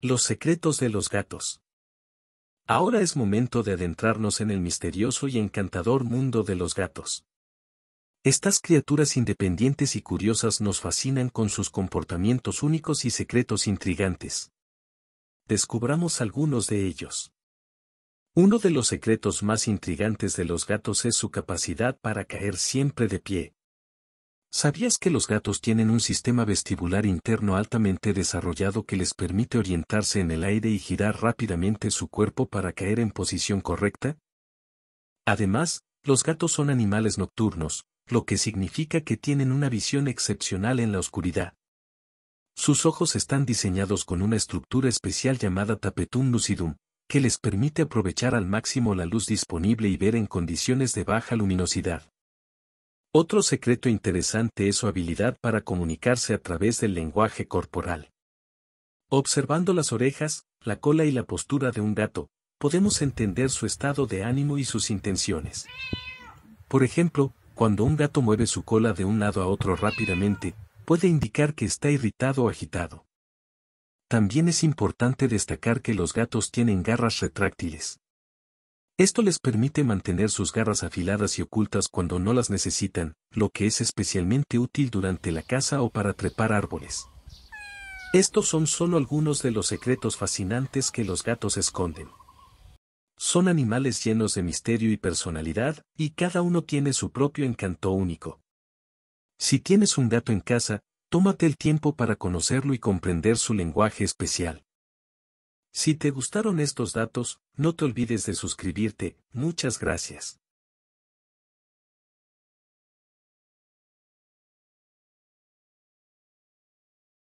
Los secretos de los gatos. Ahora es momento de adentrarnos en el misterioso y encantador mundo de los gatos. Estas criaturas independientes y curiosas nos fascinan con sus comportamientos únicos y secretos intrigantes. Descubramos algunos de ellos. Uno de los secretos más intrigantes de los gatos es su capacidad para caer siempre de pie. ¿Sabías que los gatos tienen un sistema vestibular interno altamente desarrollado que les permite orientarse en el aire y girar rápidamente su cuerpo para caer en posición correcta? Además, los gatos son animales nocturnos, lo que significa que tienen una visión excepcional en la oscuridad. Sus ojos están diseñados con una estructura especial llamada tapetum lucidum, que les permite aprovechar al máximo la luz disponible y ver en condiciones de baja luminosidad. Otro secreto interesante es su habilidad para comunicarse a través del lenguaje corporal. Observando las orejas, la cola y la postura de un gato, podemos entender su estado de ánimo y sus intenciones. Por ejemplo, cuando un gato mueve su cola de un lado a otro rápidamente, puede indicar que está irritado o agitado. También es importante destacar que los gatos tienen garras retráctiles. Esto les permite mantener sus garras afiladas y ocultas cuando no las necesitan, lo que es especialmente útil durante la caza o para trepar árboles. Estos son solo algunos de los secretos fascinantes que los gatos esconden. Son animales llenos de misterio y personalidad, y cada uno tiene su propio encanto único. Si tienes un gato en casa, tómate el tiempo para conocerlo y comprender su lenguaje especial. Si te gustaron estos datos, no te olvides de suscribirte, muchas gracias.